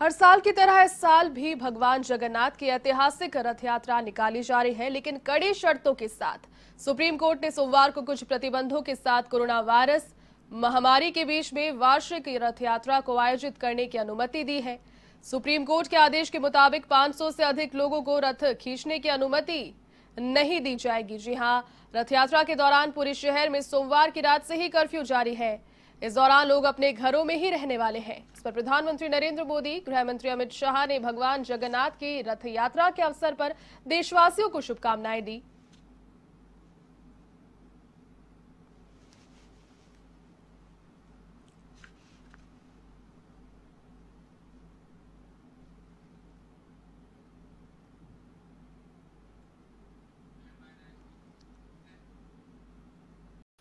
हर साल की तरह इस साल भी भगवान जगन्नाथ की ऐतिहासिक रथ यात्रा निकाली जा रही है लेकिन कड़ी शर्तों के साथ सुप्रीम कोर्ट ने सोमवार को कुछ प्रतिबंधों के साथ कोरोना वायरस महामारी के बीच में वार्षिक रथ यात्रा को आयोजित करने की अनुमति दी है सुप्रीम कोर्ट के आदेश के मुताबिक 500 से अधिक लोगों को रथ खींचने की अनुमति नहीं दी जाएगी जी हाँ रथ यात्रा के दौरान पूरे शहर में सोमवार की रात से ही कर्फ्यू जारी है इस दौरान लोग अपने घरों में ही रहने वाले हैं इस पर प्रधानमंत्री नरेंद्र मोदी गृह मंत्री अमित शाह ने भगवान जगन्नाथ की रथ यात्रा के अवसर पर देशवासियों को शुभकामनाएं दी